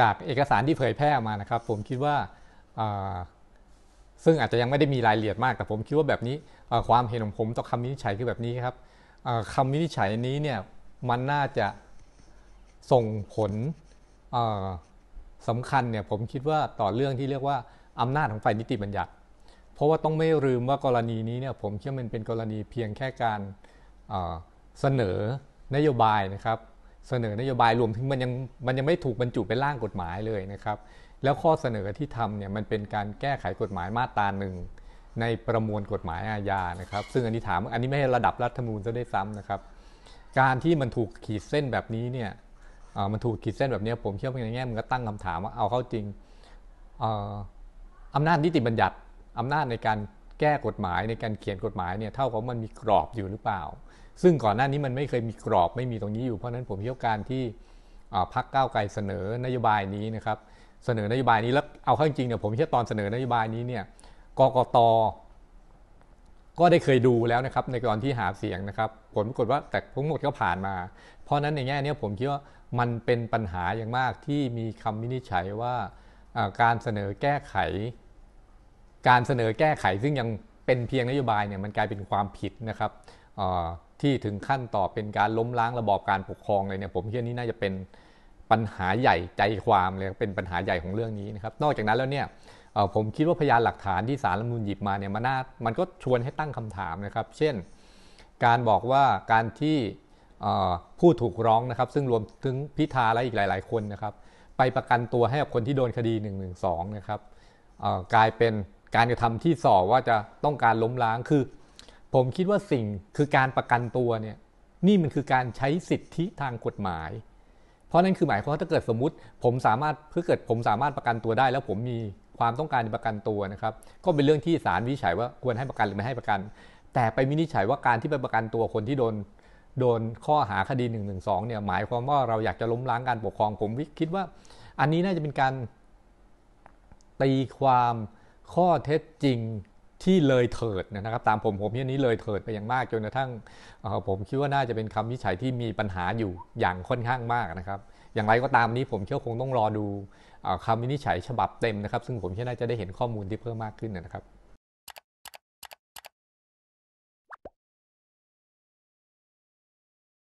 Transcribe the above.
จากเอกสารที่เผยแพร่ออกมานะครับ ผมคิดว่าซึ่งอาจจะยังไม่ได้มีรายละเอียดมากแต่ผมคิดว่าแบบนี้ความเห็นของผม ต่อคำวินิจฉัยคือแบบนี้ครับคำวินิจฉัยนี้เนี่ยมันน่าจะส่งผลสำคัญเนี่ยผมคิดว่าต่อเรื่องที่เรียกว่าอำนาจของฝ่ายนิติบัญญัติ เพราะว่าต้องไม่ลืมว่ากรณีนี้เนี่ยผมเชื่อมันเป็นกรณีเพียงแค่การเสนอนโยบายนะครับเสนอนโยบายรวมถึงมันยังมันยังไม่ถูกบรรจุเป็นร่างกฎหมายเลยนะครับ แล้วข้อเสนอที่ทำเนี่ยมันเป็นการแก้ไขกฎหมายมาตราหนึ่งในประมวลกฎหมายอาญานะครับซึ่งอันนี้ถามอันนี้ไม่ให้ระดับรัฐมนูลจะได้ซ้ำนะครับ การที่มันถูกขีดเส้นแบบนี้เนี่ยมันถูกขีดเส้นแบบนี้ผมเชื่อว่าในแง่มันก็ตั้งคำถามว่าเอาเข้าจริงอำนาจนิติบัญญัติอำนาจในการแก้กฎหมายในการเขียนกฎหมายเนี่ยเท่ากับมันมีกรอบอยู่หรือเปล่า ซึ่งก่อนหน้านี้มันไม่เคยมีกรอบไม่มีตรงนี้อยู่เพราะนั้นผมเชื่อการที่พักก้าวไกลเสนอนโยบายนี้นะครับเสนอนโยบายนี้แล้วเอาเข้าจริงเนี่ยผมเชื่อตอนเสนอนโยบายนี้เนี่ยกกตก็ได้เคยดูแล้วนะครับ ในตอนที่หาเสียงนะครับ ผลปรากฏว่าแต่ทั้งหมดก็ผ่านมาเพราะนั้นในแง่นี้ผมคิดว่ามันเป็นปัญหาอย่างมากที่มีคำวินิจฉัยว่าการเสนอแก้ไขการเสนอแก้ไขซึ่งยังเป็นเพียงนโยบายเนี่ยมันกลายเป็นความผิดนะครับที่ถึงขั้นต่อเป็นการล้มล้างระบอบการปกครองเลยเนี่ยผมเชื่อนี่น่าจะเป็นปัญหาใหญ่ใจความเลยเป็นปัญหาใหญ่ของเรื่องนี้นะครับนอกจากนั้นแล้วเนี่ยผมคิดว่าพยานหลักฐานที่สารรัฐมนุนหยิบมาเนี่ยมันน่ามันก็ชวนให้ตั้งคำถามนะครับ เช่นการบอกว่าการที่ผู้ถูกร้องนะครับ ซึ่งรวมถึงพิธาและอีกหลาย ๆคนนะครับ ไปประกันตัวให้กับคนที่โดนคดี1นึนะครับกลายเป็นการกระทำที่สอบว่าจะต้องการล้มล้างคือ ผมคิดว่าสิ่งคือการประกันตัวเนี่ย นี่มันคือการใช้สิทธิทางกฎหมาย เพราะนั่นคือหมายความว่าถ้าเกิดสมมติ ผมสามารถเพื่อเกิดผมสามารถประกันตัวได้ แล้วผมมีความต้องการประกันตัวนะครับ ก็เป็นเรื่องที่ศาลวิจฉัยว่าควรให้ประกันหรือไม่ให้ประกัน แต่ไปวินิจฉัยว่าการที่ไปประกันตัวคนที่โดน โดนข้อหาคดี1นึเนี่ย หมายความว่าเราอยากจะล้มล้างการปกครองผมคิดว่าอันนี้น่าจะเป็นการตีความข้อเท็จจริงที่เลยเถิดนะครับตามผมผมเรื่อนี้เลยเถิดไปอย่างมากจนกระทั่งผมคิดว่าน่าจะเป็นคำวิจัยที่มีปัญหาอยู่อย่างค่อนข้างมากนะครับ อย่างไรก็ตามนี้ผมเชื่อคงต้องรอดูคำวินิจฉัยฉบับเต็มนะครับ ซึ่งผมเชื่อน่าจะได้เห็นข้อมูลที่เพิ่มมากขึ้นนะครับ